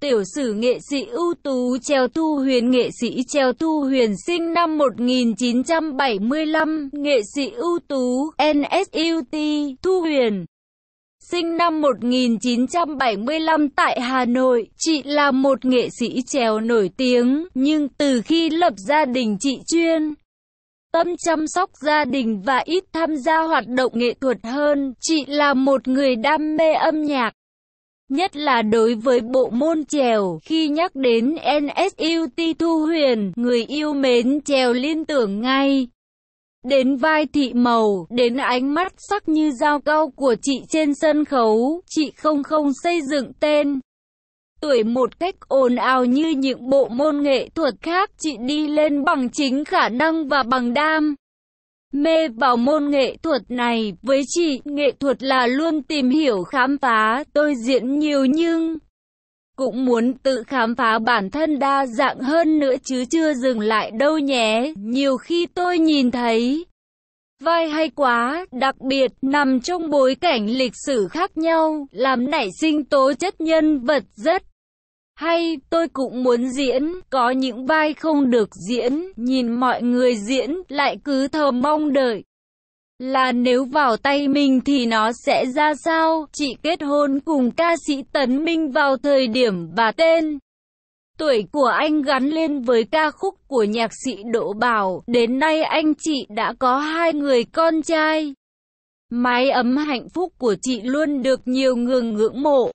Tiểu sử nghệ sĩ ưu tú Treo thu Huyền Nghệ sĩ Treo thu Huyền sinh năm 1975 Nghệ sĩ ưu tú NSUT Thu Huyền sinh năm 1975 tại Hà Nội. Chị là một nghệ sĩ trèo nổi tiếng, nhưng từ khi lập gia đình chị chuyên tâm chăm sóc gia đình và ít tham gia hoạt động nghệ thuật hơn, chị là một người đam mê âm nhạc nhất là đối với bộ môn trèo. Khi nhắc đến NSUT Thu Huyền, người yêu mến trèo liên tưởng ngay. Đến vai thị màu, đến ánh mắt sắc như dao cao của chị trên sân khấu, chị không không xây dựng tên. Tuổi một cách ồn ào như những bộ môn nghệ thuật khác, chị đi lên bằng chính khả năng và bằng đam. Mê vào môn nghệ thuật này, với chị, nghệ thuật là luôn tìm hiểu khám phá, tôi diễn nhiều nhưng cũng muốn tự khám phá bản thân đa dạng hơn nữa chứ chưa dừng lại đâu nhé. Nhiều khi tôi nhìn thấy vai hay quá, đặc biệt nằm trong bối cảnh lịch sử khác nhau, làm nảy sinh tố chất nhân vật rất hay tôi cũng muốn diễn, có những vai không được diễn, nhìn mọi người diễn lại cứ thờ mong đợi. Là nếu vào tay mình thì nó sẽ ra sao? Chị kết hôn cùng ca sĩ Tấn Minh vào thời điểm và tên. Tuổi của anh gắn lên với ca khúc của nhạc sĩ Đỗ Bảo, đến nay anh chị đã có hai người con trai. Mái ấm hạnh phúc của chị luôn được nhiều người ngưỡng mộ.